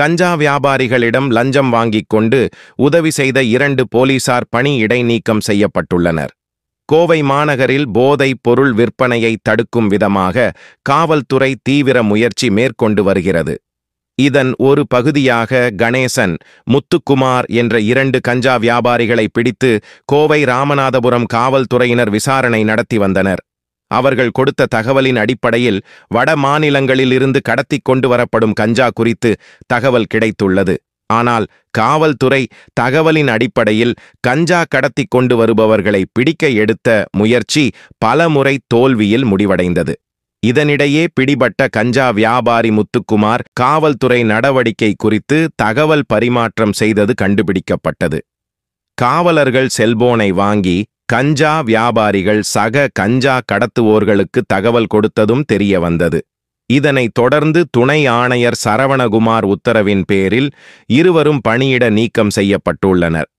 கஞ்சா வியாபாரிகளிடம் லஞ்சம் வாங்கிக் கொண்டு உதவி செய்த இரண்டு போலீசார் பணி இடைநீக்கம் செய்யப்பட்டுள்ளனர் கோவை மாநகரில் போதைப் பொருள் விற்பனையை தடுக்கும் விதமாக காவல்துறை தீவிர முயற்சி மேற்கொண்டு வருகிறது இதன் ஒரு பகுதியாக கணேசன் முத்துக்குமார் என்ற இரண்டு கஞ்சா வியாபாரிகளை பிடித்து கோவை ராமநாதபுரம் காவல்துறையினர் விசாரணை நடத்தி வந்தனர் அவர்கள் கொடுத்த தகவலின் அடிப்படையில் வட மாநிலங்களிலிருந்து கடத்தி கொண்டு வரப்படும் கஞ்சா குறித்து தகவல் கிடைத்துள்ளது ஆனால் காவல்துறை தகவலின் அடிப்படையில் கஞ்சா கடத்தி கொண்டு வருபவர்களை பிடிக்க எடுத்த முயற்சி பலமுறை தோல்வியில் முடிவடைந்தது இதனிடையே பிடிபட்ட கஞ்சா வியாபாரி முத்துக்குமார் காவல்துறை நடவடிக்கை குறித்து தகவல் பரிமாற்றம் செய்தது கண்டுபிடிக்கப்பட்டது காவலர்கள் செல்போனை வாங்கி கஞ்சா வியாபாரிகள் சக கஞ்சா கடத்துவோர்களுக்கு தகவல் கொடுத்ததும் தெரிய வந்தது இதனை தொடர்ந்து துணை ஆணையர் சரவணகுமார் உத்தரவின் பேரில் இருவரும் பணியிட நீக்கம் செய்யப்பட்டுள்ளனர்